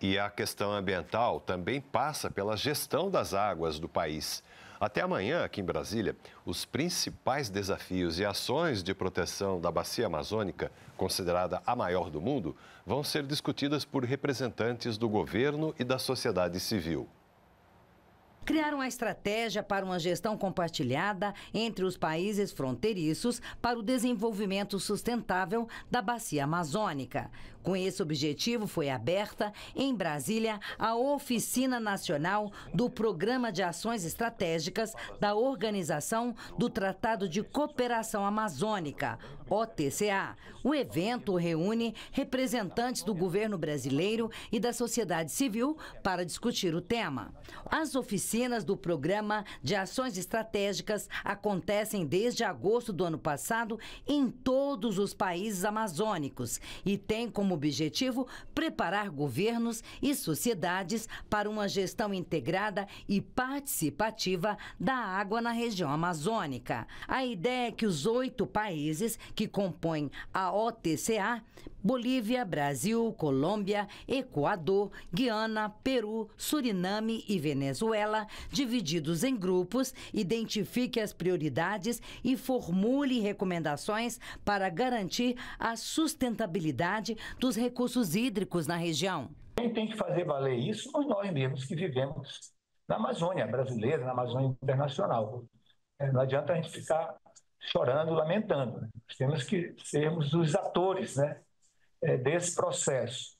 E a questão ambiental também passa pela gestão das águas do país. Até amanhã, aqui em Brasília, os principais desafios e ações de proteção da bacia amazônica, considerada a maior do mundo, vão ser discutidas por representantes do governo e da sociedade civil criaram uma estratégia para uma gestão compartilhada entre os países fronteiriços para o desenvolvimento sustentável da bacia amazônica. Com esse objetivo, foi aberta em Brasília a Oficina Nacional do Programa de Ações Estratégicas da Organização do Tratado de Cooperação Amazônica, OTCA. O evento reúne representantes do governo brasileiro e da sociedade civil para discutir o tema. As oficinas oficinas do Programa de Ações Estratégicas acontecem desde agosto do ano passado em todos os países amazônicos e têm como objetivo preparar governos e sociedades para uma gestão integrada e participativa da água na região amazônica. A ideia é que os oito países que compõem a OTCA Bolívia, Brasil, Colômbia, Equador, Guiana, Peru, Suriname e Venezuela divididos em grupos, identifique as prioridades e formule recomendações para garantir a sustentabilidade dos recursos hídricos na região. Quem tem que fazer valer isso somos nós mesmos que vivemos na Amazônia brasileira, na Amazônia internacional. É, não adianta a gente ficar chorando, lamentando. Né? Nós temos que sermos os atores né, é, desse processo.